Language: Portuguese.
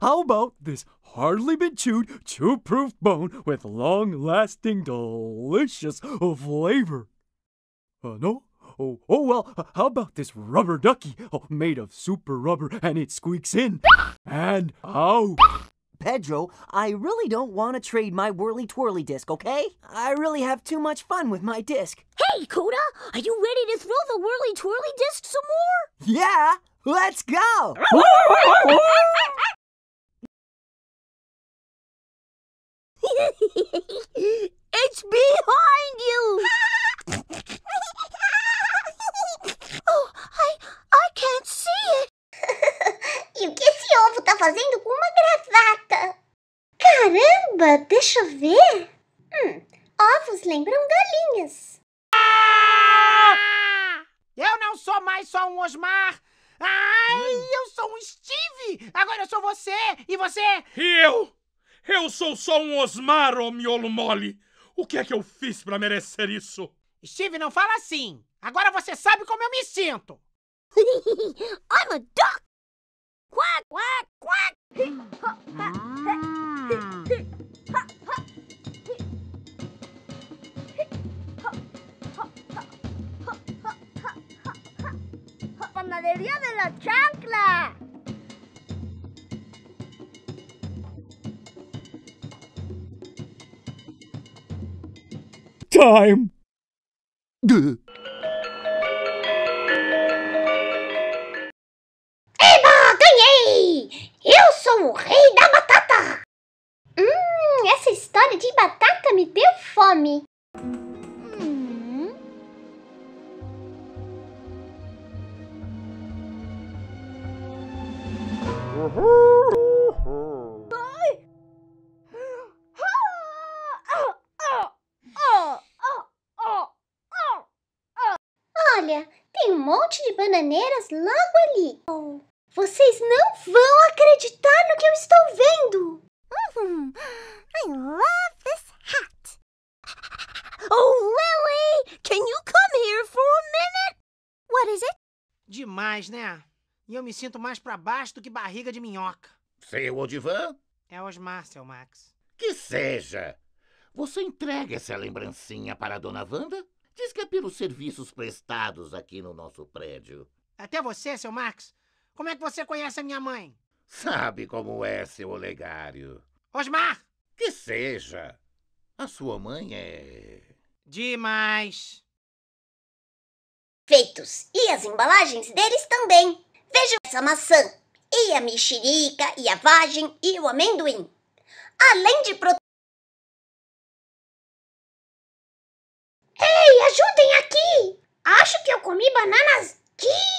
How about this hardly been chewed, chew proof bone with long lasting, delicious flavor? Uh, no? Oh, oh well, how about this rubber ducky oh, made of super rubber and it squeaks in and out? Pedro, I really don't want to trade my whirly twirly disc, okay? I really have too much fun with my disc. Hey, Coda, are you ready to throw the whirly twirly disc some more? Yeah, let's go! E o que esse ovo tá fazendo com uma gravata? Caramba, deixa eu ver. Hum, ovos lembram galinhas. Ah! Eu não sou mais só um Osmar. Ai, hum. eu sou um Steve. Agora eu sou você e você... E eu? Eu sou só um Osmar, ô miolo mole. O que é que eu fiz para merecer isso? Steve, não fala assim. Agora você sabe como eu me sinto. I'm a duck. panadería de la chancla. Time. Eba, ganhei! Eu sou o rei da batata! Hum, essa história de batata me deu fome. Olha, tem um monte de bananeiras logo ali. Vocês não vão acreditar no que eu estou vendo! Uhum. I love this hat! Oh, Lily! Can you come here for a minute? What is it? Demais, né? E eu me sinto mais pra baixo do que barriga de minhoca. Seu Odivan? É Osmar, seu Max. Que seja! Você entrega essa lembrancinha para a dona Wanda? Diz que é pelos serviços prestados aqui no nosso prédio. Até você, seu Max. Como é que você conhece a minha mãe? Sabe como é, seu Olegário. Osmar! Que seja! A sua mãe é. Demais! Feitos! E as embalagens deles também! veja essa maçã, e a mexerica, e a vagem, e o amendoim. Além de proteína. Ei, ajudem aqui! Acho que eu comi bananas. Que